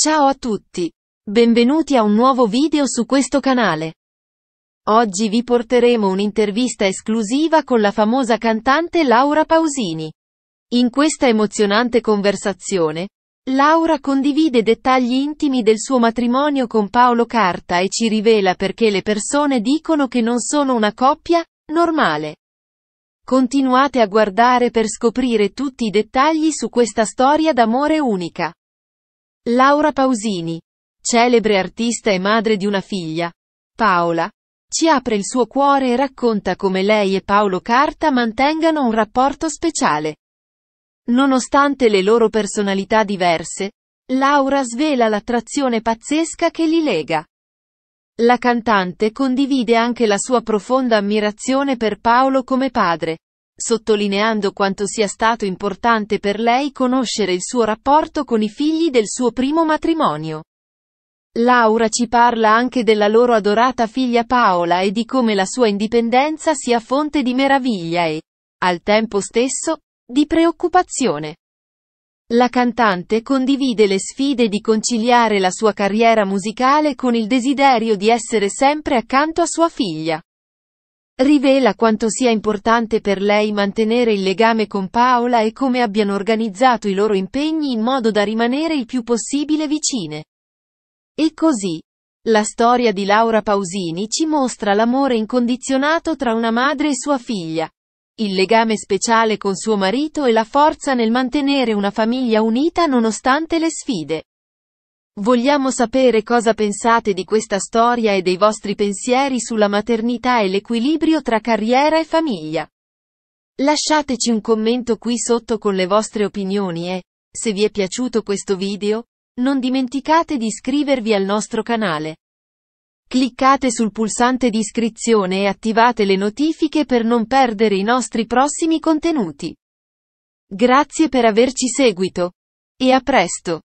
Ciao a tutti! Benvenuti a un nuovo video su questo canale. Oggi vi porteremo un'intervista esclusiva con la famosa cantante Laura Pausini. In questa emozionante conversazione, Laura condivide dettagli intimi del suo matrimonio con Paolo Carta e ci rivela perché le persone dicono che non sono una coppia, normale. Continuate a guardare per scoprire tutti i dettagli su questa storia d'amore unica. Laura Pausini, celebre artista e madre di una figlia, Paola, ci apre il suo cuore e racconta come lei e Paolo Carta mantengano un rapporto speciale. Nonostante le loro personalità diverse, Laura svela l'attrazione pazzesca che li lega. La cantante condivide anche la sua profonda ammirazione per Paolo come padre, sottolineando quanto sia stato importante per lei conoscere il suo rapporto con i figli del suo primo matrimonio. Laura ci parla anche della loro adorata figlia Paola e di come la sua indipendenza sia fonte di meraviglia e, al tempo stesso, di preoccupazione. La cantante condivide le sfide di conciliare la sua carriera musicale con il desiderio di essere sempre accanto a sua figlia rivela quanto sia importante per lei mantenere il legame con Paola e come abbiano organizzato i loro impegni in modo da rimanere il più possibile vicine. E così, la storia di Laura Pausini ci mostra l'amore incondizionato tra una madre e sua figlia, il legame speciale con suo marito e la forza nel mantenere una famiglia unita nonostante le sfide. Vogliamo sapere cosa pensate di questa storia e dei vostri pensieri sulla maternità e l'equilibrio tra carriera e famiglia. Lasciateci un commento qui sotto con le vostre opinioni e, se vi è piaciuto questo video, non dimenticate di iscrivervi al nostro canale. Cliccate sul pulsante di iscrizione e attivate le notifiche per non perdere i nostri prossimi contenuti. Grazie per averci seguito. E a presto!